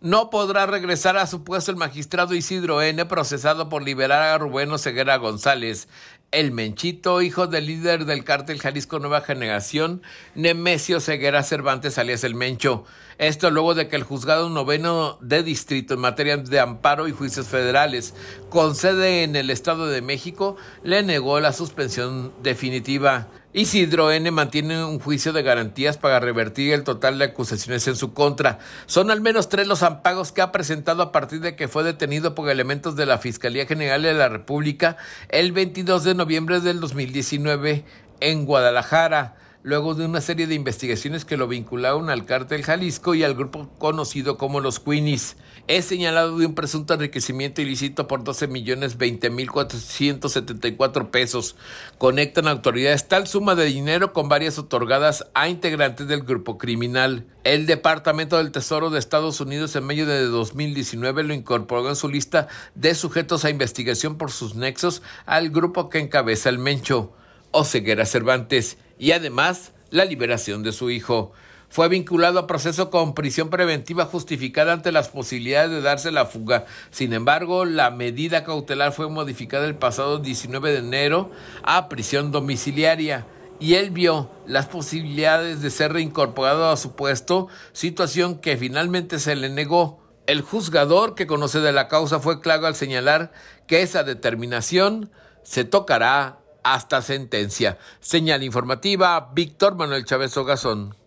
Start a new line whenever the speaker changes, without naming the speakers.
no podrá regresar a su puesto el magistrado Isidro N., procesado por liberar a Rubén Oseguera González. El Menchito, hijo del líder del cártel Jalisco Nueva Generación, Nemesio Ceguera Cervantes, alias El Mencho. Esto luego de que el juzgado noveno de distrito en materia de amparo y juicios federales, con sede en el Estado de México, le negó la suspensión definitiva. Isidro N. mantiene un juicio de garantías para revertir el total de acusaciones en su contra. Son al menos tres los ampagos que ha presentado a partir de que fue detenido por elementos de la Fiscalía General de la República el 22 de noviembre del 2019 en Guadalajara luego de una serie de investigaciones que lo vincularon al cártel Jalisco y al grupo conocido como los Queenies. Es señalado de un presunto enriquecimiento ilícito por 12 millones 20 mil 474 pesos. Conectan autoridades tal suma de dinero con varias otorgadas a integrantes del grupo criminal. El Departamento del Tesoro de Estados Unidos en medio de 2019 lo incorporó en su lista de sujetos a investigación por sus nexos al grupo que encabeza el Mencho, Ceguera Cervantes y además la liberación de su hijo. Fue vinculado a proceso con prisión preventiva justificada ante las posibilidades de darse la fuga. Sin embargo, la medida cautelar fue modificada el pasado 19 de enero a prisión domiciliaria y él vio las posibilidades de ser reincorporado a su puesto, situación que finalmente se le negó. El juzgador que conoce de la causa fue claro al señalar que esa determinación se tocará hasta sentencia. Señal informativa, Víctor Manuel Chávez Ogazón.